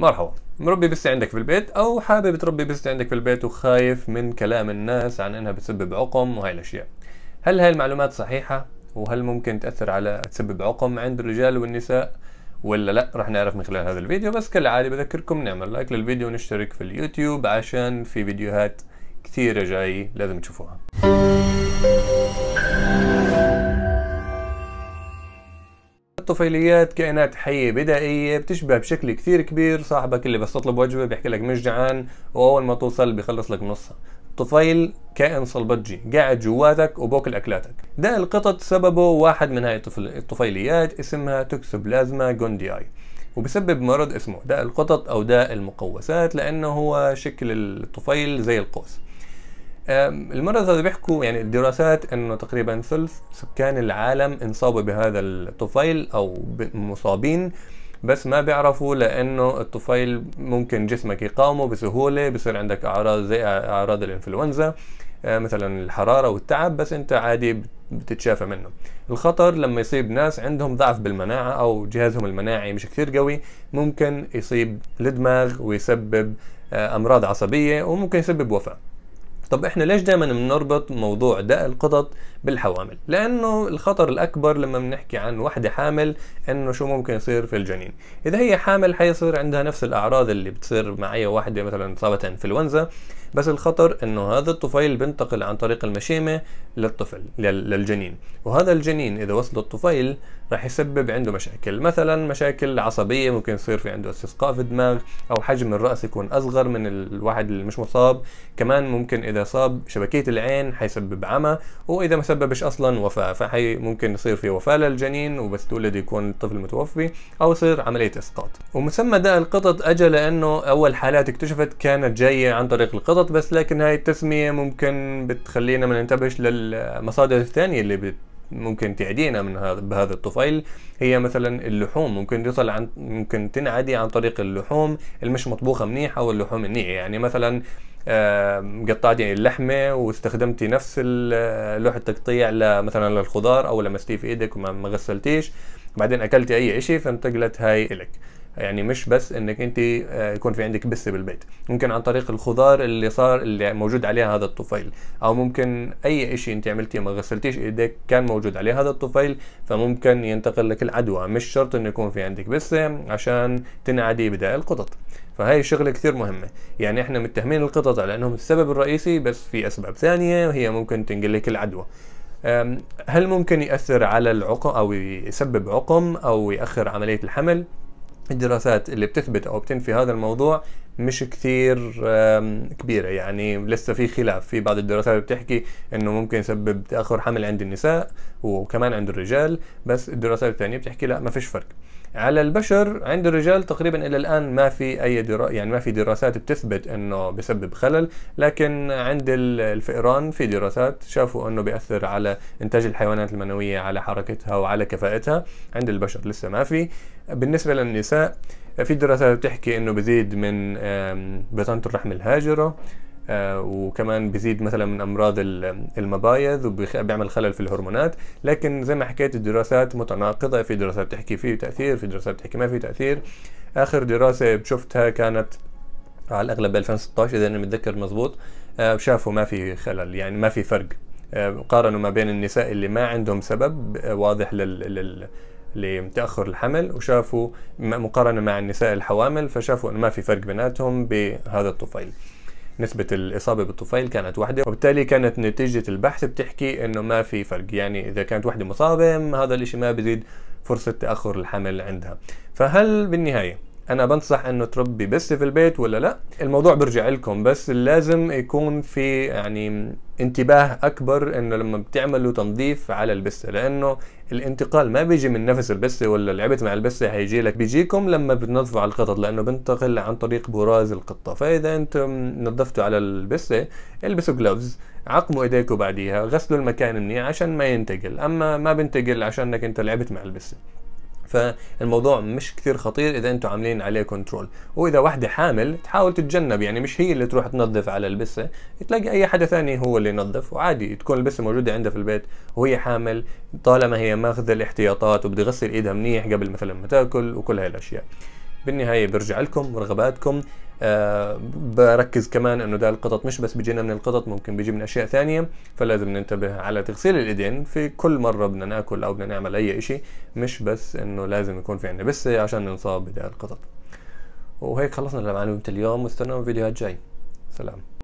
مرحبا مربي بس عندك في البيت او حابب تربي بس عندك في البيت وخايف من كلام الناس عن انها بتسبب عقم وهاي الاشياء هل هاي المعلومات صحيحة وهل ممكن تأثر على تسبب عقم عند الرجال والنساء ولا لا رح نعرف من خلال هذا الفيديو بس كالعادة بذكركم نعمل لايك للفيديو ونشترك في اليوتيوب عشان في فيديوهات كثيرة جاي لازم تشوفوها الطفيليات كائنات حية بدائية بتشبه بشكل كثير كبير صاحبك اللي بس تطلب وجبة بيحكي لك مش جعان وأول ما توصل بيخلص لك نصها طفيل كائن صلبجي قاعد جواتك وبوكل أكلاتك داء القطط سببه واحد من هاي الطفيليات اسمها توكسوبلازما جوندياي وبسبب مرض اسمه داء القطط أو داء المقوسات لأنه هو شكل الطفيل زي القوس المرض هذا بيحكوا يعني الدراسات انه تقريبا ثلث سكان العالم انصابوا بهذا الطفيل او مصابين بس ما بيعرفوا لانه الطفيل ممكن جسمك يقاومه بسهوله بصير عندك اعراض زي اعراض الانفلونزا أه، مثلا الحراره والتعب بس انت عادي بتتشافى منه الخطر لما يصيب ناس عندهم ضعف بالمناعه او جهازهم المناعي مش كثير قوي ممكن يصيب الدماغ ويسبب أه، امراض عصبيه وممكن يسبب وفاه طب احنا ليش دائما بنربط موضوع داء القطط بالحوامل لانه الخطر الاكبر لما بنحكي عن وحده حامل انه شو ممكن يصير في الجنين اذا هي حامل حيصير عندها نفس الاعراض اللي بتصير مع اي وحده مثلا اصابه انفلونزا بس الخطر انه هذا الطفيل بينتقل عن طريق المشيمه للطفل للجنين وهذا الجنين اذا وصل الطفيل راح يسبب عنده مشاكل مثلا مشاكل عصبيه ممكن يصير في عنده استسقاء في الدماغ او حجم الراس يكون اصغر من الواحد اللي مش مصاب كمان ممكن اذا صاب شبكيه العين حيسبب عمى واذا تسببش اصلا وفاه فحي ممكن يصير في وفاه للجنين وبس تولد يكون الطفل متوفي او يصير عمليه اسقاط ومسمى داء القطط اجى لانه اول حالات اكتشفت كانت جايه عن طريق القطط بس لكن هاي التسميه ممكن بتخلينا ما ننتبهش للمصادر الثانيه اللي بت ممكن تعدينا من هذا بهذا الطفيل هي مثلا اللحوم ممكن يصل عن ممكن تنعدي عن طريق اللحوم المش مطبوخه منيح او اللحوم النية يعني مثلا قطعتي اللحمه واستخدمتي نفس لوح التقطيع مثلا للخضار او لمستيه في ايدك وما غسلتيش بعدين اكلتي اي شيء فانتقلت هاي الك يعني مش بس انك انت آه، يكون في عندك بث بالبيت ممكن عن طريق الخضار اللي صار اللي موجود عليها هذا الطفيل او ممكن اي شيء انت عملتيه ما غسلتيش ايديك كان موجود عليه هذا الطفيل فممكن ينتقل لك العدوى مش شرط انه يكون في عندك بسه آه، عشان تنعدي بداء القطط فهي شغلة كثير مهمة يعني احنا متهمين القطط على انهم السبب الرئيسي بس في اسباب ثانية وهي ممكن تنقل لك العدوى هل ممكن يأثر على العقم أو يسبب عقم أو يأخر عملية الحمل؟ الدراسات اللي بتثبت أو بتنفي هذا الموضوع مش كثير كبيرة يعني لسه في خلاف في بعض الدراسات بتحكي انه ممكن يسبب تأخر حمل عند النساء وكمان عند الرجال بس الدراسات الثانية بتحكي لا ما فيش فرق على البشر عند الرجال تقريبا الى الان ما في اي درا... يعني ما في دراسات بتثبت انه بسبب خلل لكن عند الفئران في دراسات شافوا انه بياثر على انتاج الحيوانات المنويه على حركتها وعلى كفاءتها عند البشر لسه ما في بالنسبه للنساء في دراسات بتحكي انه بزيد من بطانة الرحم الهاجرة آه، وكمان بزيد مثلا من امراض المبايض وبيعمل خلل في الهرمونات لكن زي ما حكيت الدراسات متناقضه في دراسات بتحكي في تاثير في دراسات بتحكي ما في تاثير اخر دراسه شفتها كانت على الاغلب 2016 اذا انا متذكر مزبوط آه، شافوا ما في خلل يعني ما في فرق آه، قارنوا ما بين النساء اللي ما عندهم سبب واضح لل لتاخر الحمل وشافوا مقارنه مع النساء الحوامل فشافوا انه ما في فرق بيناتهم بهذا الطفيل نسبة الإصابة بالطفيل كانت واحدة وبالتالي كانت نتيجة البحث بتحكي إنه ما في فرق يعني إذا كانت واحدة مصابة هذا الإشي ما بزيد فرصة تأخر الحمل عندها فهل بالنهاية انا بنصح انه تربي بس في البيت ولا لا الموضوع برجع لكم بس لازم يكون في يعني انتباه اكبر انه لما بتعملوا تنظيف على البسه لانه الانتقال ما بيجي من نفس البسه ولا لعبت مع البسه هيجي لك بيجيكم لما بتنظفوا على القطط لانه بنتقل عن طريق براز القطه فاذا انتم نظفتوا على البسه البسوا جلوفز عقموا ايديكم بعديها غسلوا المكان منيح عشان ما ينتقل اما ما بنتقل انك انت لعبت مع البسه فالموضوع مش كثير خطير اذا انتم عاملين عليه كنترول واذا وحده حامل تحاول تتجنب يعني مش هي اللي تروح تنظف على البسه تلاقي اي حدا ثاني هو اللي ينظف وعادي تكون البسه موجوده عندها في البيت وهي حامل طالما هي ماخذه الاحتياطات وبدي غسل ايدها منيح قبل مثلا ما تاكل وكل هاي الاشياء بالنهايه برجع لكم رغباتكم آه، بركز كمان انه ده القطط مش بس بيجينا من القطط ممكن بيجي من اشياء ثانيه فلازم ننتبه على تغسيل الايدين في كل مره بدنا ناكل او بدنا نعمل اي شيء مش بس انه لازم يكون في عندنا بس عشان ننصاب بداء القطط وهيك خلصنا لمعلومه اليوم واستنوا فيديوهات جاي سلام